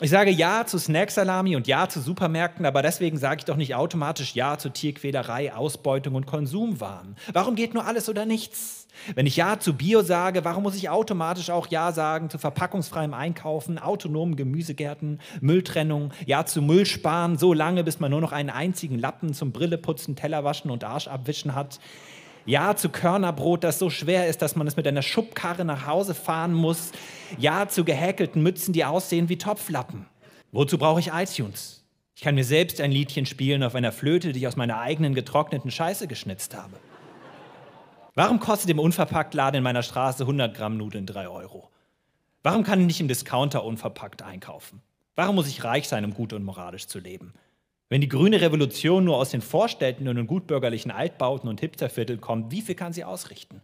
Ich sage Ja zu Snacksalami und Ja zu Supermärkten, aber deswegen sage ich doch nicht automatisch Ja zu Tierquälerei, Ausbeutung und Konsumwaren. Warum geht nur alles oder nichts? Wenn ich Ja zu Bio sage, warum muss ich automatisch auch Ja sagen zu verpackungsfreiem Einkaufen, autonomen Gemüsegärten, Mülltrennung, Ja zu Müllsparen, so lange, bis man nur noch einen einzigen Lappen zum Brilleputzen, Tellerwaschen und Arsch abwischen hat? Ja zu Körnerbrot, das so schwer ist, dass man es mit einer Schubkarre nach Hause fahren muss? Ja zu gehäkelten Mützen, die aussehen wie Topflappen. Wozu brauche ich iTunes? Ich kann mir selbst ein Liedchen spielen auf einer Flöte, die ich aus meiner eigenen getrockneten Scheiße geschnitzt habe. Warum kostet im Unverpacktladen in meiner Straße 100 Gramm Nudeln 3 Euro? Warum kann ich nicht im Discounter unverpackt einkaufen? Warum muss ich reich sein, um gut und moralisch zu leben? Wenn die grüne Revolution nur aus den Vorstädten und den gutbürgerlichen Altbauten und Hipstervierteln kommt, wie viel kann sie ausrichten?